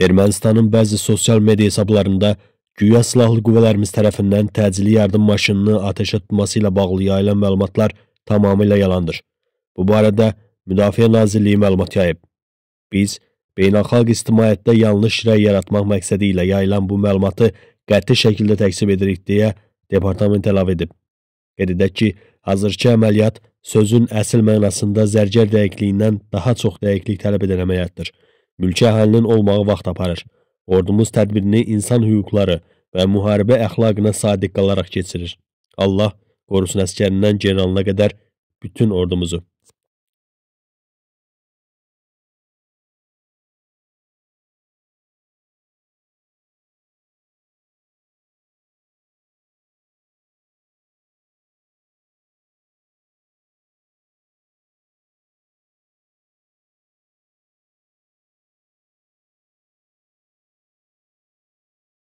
Ermənistanın bəzi sosial media hesablarında güya silahlı qüvvələrimiz tərəfindən təcili yardım maşınını atəşə tutması ilə bağlı yayılan məlumatlar tamamilə yalandır. Bu barədə Müdafiə Nazirliyi məlumat yayıb. Biz beynəlxalq ictimaiyyətdə yanlış rəy yaratmaq məqsədi ilə yayılan bu məlumatı qəti şəkildə təksib edirik deyə departament əlavə edib. Qeyd edək ki, hazırki əməliyyat sözün əsl mənasında zərgər dəqiqliyindən daha çox dəqiqlik tələb edən əməliyyatdır mülki əhalinin olmağı vaxt aparır. Ordumuz tədbirini insan hüquqları və müharibə əxlaqına sadiq qalaraq keçirir. Allah qorusun əskərindən generalına qədər bütün ordumuzu.